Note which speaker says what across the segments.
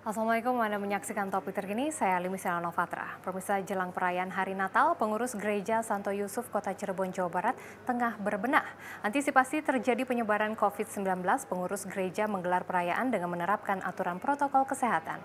Speaker 1: Assalamualaikum Anda menyaksikan topik terkini, saya Limi Novatra. Pemirsa jelang perayaan Hari Natal, pengurus gereja Santo Yusuf Kota Cirebon, Jawa Barat tengah berbenah. Antisipasi terjadi penyebaran COVID-19, pengurus gereja menggelar perayaan dengan menerapkan aturan protokol kesehatan.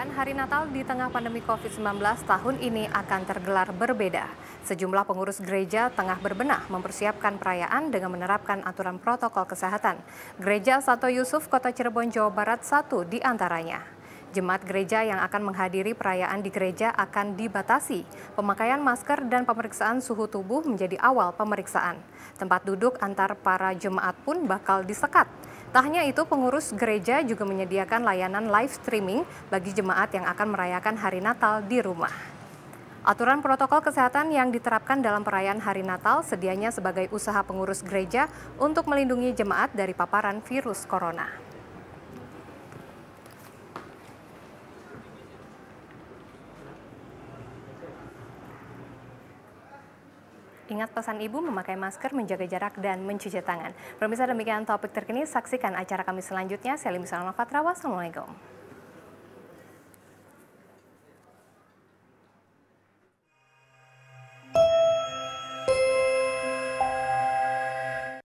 Speaker 1: Perayaan Hari Natal di tengah pandemi COVID-19 tahun ini akan tergelar berbeda. Sejumlah pengurus gereja tengah berbenah mempersiapkan perayaan dengan menerapkan aturan protokol kesehatan. Gereja Santo Yusuf, Kota Cirebon, Jawa Barat satu di antaranya. Jemaat gereja yang akan menghadiri perayaan di gereja akan dibatasi. Pemakaian masker dan pemeriksaan suhu tubuh menjadi awal pemeriksaan. Tempat duduk antar para jemaat pun bakal disekat. Tak hanya itu, pengurus gereja juga menyediakan layanan live streaming bagi jemaat yang akan merayakan hari Natal di rumah. Aturan protokol kesehatan yang diterapkan dalam perayaan hari Natal sedianya sebagai usaha pengurus gereja untuk melindungi jemaat dari paparan virus corona. Ingat pesan Ibu memakai masker, menjaga jarak, dan mencuci tangan. Pemirsa demikian topik terkini, saksikan acara kami selanjutnya. Saya Limi Salma Fatrawa, Assalamualaikum.